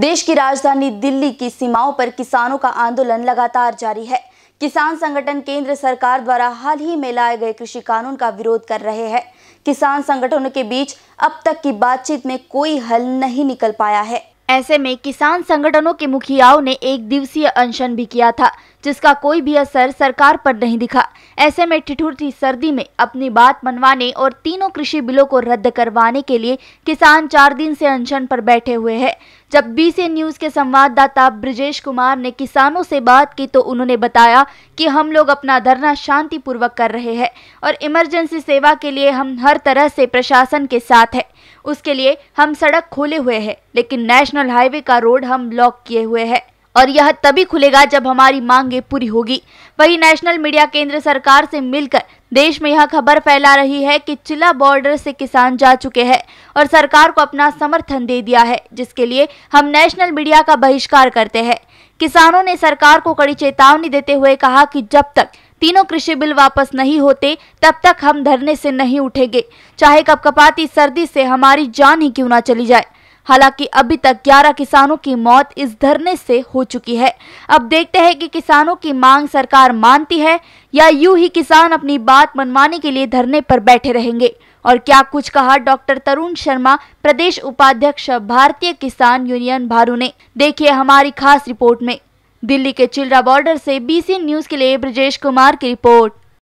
देश की राजधानी दिल्ली की सीमाओं पर किसानों का आंदोलन लगातार जारी है किसान संगठन केंद्र सरकार द्वारा हाल ही में लाए गए कृषि कानून का विरोध कर रहे हैं किसान संगठनों के बीच अब तक की बातचीत में कोई हल नहीं निकल पाया है ऐसे में किसान संगठनों के मुखियाओं ने एक दिवसीय अनशन भी किया था जिसका कोई भी असर सरकार पर नहीं दिखा ऐसे में ठिठुरती सर्दी में अपनी बात मनवाने और तीनों कृषि बिलों को रद्द करवाने के लिए किसान चार दिन से अनशन पर बैठे हुए हैं जब बीसी न्यूज के संवाददाता ब्रजेश कुमार ने किसानों से बात की तो उन्होंने बताया कि हम लोग अपना धरना शांतिपूर्वक कर रहे हैं और इमरजेंसी सेवा के लिए हम हर तरह से प्रशासन के साथ है उसके लिए हम सड़क खोले हुए हैं लेकिन नेशनल हाईवे का रोड हम ब्लॉक किए हुए हैं और यह तभी खुलेगा जब हमारी मांगे पूरी होगी वही नेशनल मीडिया केंद्र सरकार से मिलकर देश में यह खबर फैला रही है कि चिला बॉर्डर से किसान जा चुके हैं और सरकार को अपना समर्थन दे दिया है जिसके लिए हम नेशनल मीडिया का बहिष्कार करते हैं किसानों ने सरकार को कड़ी चेतावनी देते हुए कहा कि जब तक तीनों कृषि बिल वापस नहीं होते तब तक हम धरने से नहीं उठेंगे चाहे कपकपाती सर्दी से हमारी जान ही क्यों ना चली जाए हालांकि अभी तक 11 किसानों की मौत इस धरने से हो चुकी है अब देखते हैं कि किसानों की मांग सरकार मानती है या यूं ही किसान अपनी बात मनवाने के लिए धरने पर बैठे रहेंगे और क्या कुछ कहा डॉक्टर तरुण शर्मा प्रदेश उपाध्यक्ष भारतीय किसान यूनियन भारू ने देखिए हमारी खास रिपोर्ट में दिल्ली के चिल्ड्रा बॉर्डर से बीसी न्यूज के लिए ब्रजेश कुमार की रिपोर्ट